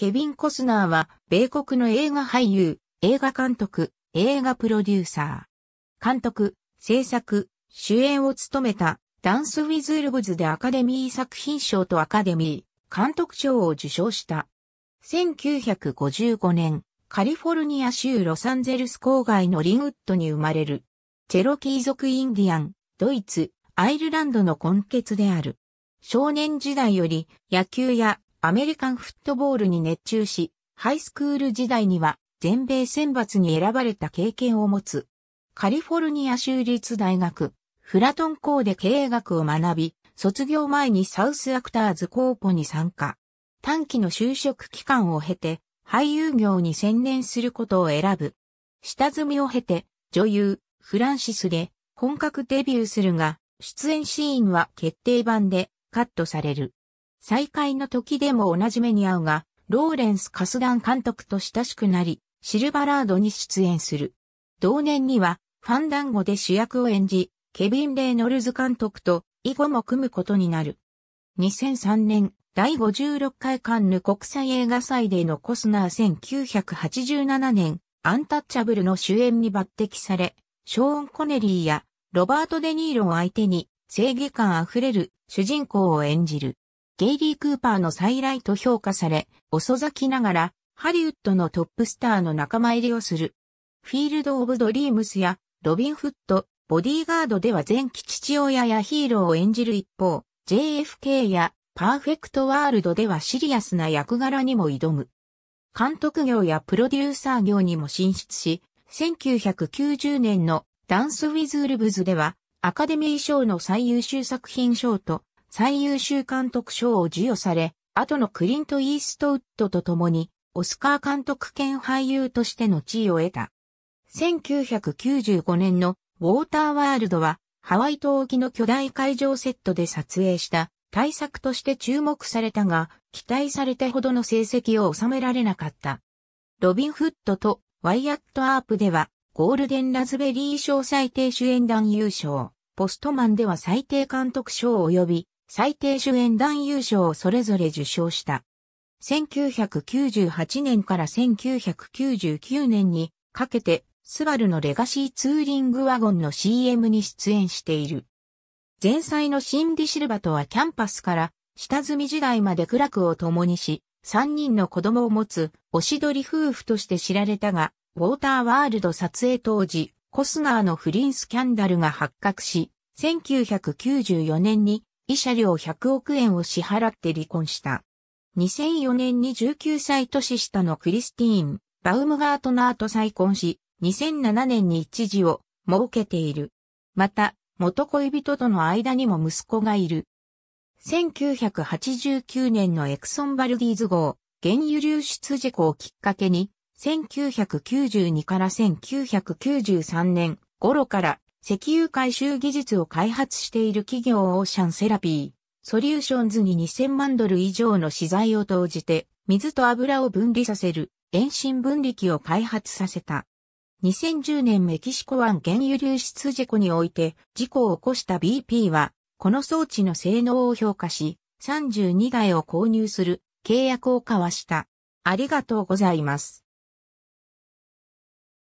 ケビン・コスナーは、米国の映画俳優、映画監督、映画プロデューサー。監督、制作、主演を務めた、ダンス・ウィズ・ルブズでアカデミー作品賞とアカデミー、監督賞を受賞した。1955年、カリフォルニア州ロサンゼルス郊外のリンウッドに生まれる、チェロキー族インディアン、ドイツ、アイルランドの根血である。少年時代より野球やアメリカンフットボールに熱中し、ハイスクール時代には全米選抜に選ばれた経験を持つ。カリフォルニア州立大学、フラトン校で経営学を学び、卒業前にサウスアクターズコーポに参加。短期の就職期間を経て、俳優業に専念することを選ぶ。下積みを経て、女優、フランシスで本格デビューするが、出演シーンは決定版でカットされる。再会の時でも同じ目に遭うが、ローレンス・カスダン監督と親しくなり、シルバラードに出演する。同年には、ファンダンゴで主役を演じ、ケビン・レイノルズ監督と以後も組むことになる。2003年、第56回カンヌ国際映画祭でのコスナー1987年、アンタッチャブルの主演に抜擢され、ショーン・コネリーやロバート・デ・ニーロを相手に正義感あふれる主人公を演じる。ゲイリー・クーパーの再来と評価され、遅咲きながら、ハリウッドのトップスターの仲間入りをする。フィールド・オブ・ドリームスや、ロビン・フット、ボディーガードでは前期父親やヒーローを演じる一方、JFK やパーフェクトワールドではシリアスな役柄にも挑む。監督業やプロデューサー業にも進出し、1990年のダンス・ウィズ・ウルブズではアカデミー賞の最優秀作品賞と最優秀監督賞を授与され、後のクリント・イーストウッドと共に、オスカー監督兼俳優としての地位を得た。1995年のウォーターワールドは、ハワイ島沖の巨大会場セットで撮影した対策として注目されたが、期待されたほどの成績を収められなかった。ロビン・フッドとワイアット・アープでは、ゴールデン・ラズベリー賞最低主演団優勝、ポストマンでは最低監督賞及び、最低主演男優賞をそれぞれ受賞した。1998年から1999年にかけて、スバルのレガシーツーリングワゴンの CM に出演している。前妻のシンディ・シルバとはキャンパスから下積み時代まで苦楽を共にし、3人の子供を持つ、おしどり夫婦として知られたが、ウォーターワールド撮影当時、コスナーの不倫スキャンダルが発覚し、1994年に医者料100億円を支払って離婚した。2004年に19歳年下のクリスティーン・バウムガートナーと再婚し、2007年に一時を設けている。また、元恋人との間にも息子がいる。1989年のエクソンバルディーズ号、原油流出事故をきっかけに、1992から1993年頃から石油回収技術を開発している企業オーシャンセラピー、ソリューションズに2000万ドル以上の資材を投じて、水と油を分離させる遠心分離機を開発させた。2010年メキシコ湾原油流出事故において事故を起こした BP は、この装置の性能を評価し、32台を購入する契約を交わした。ありがとうございます。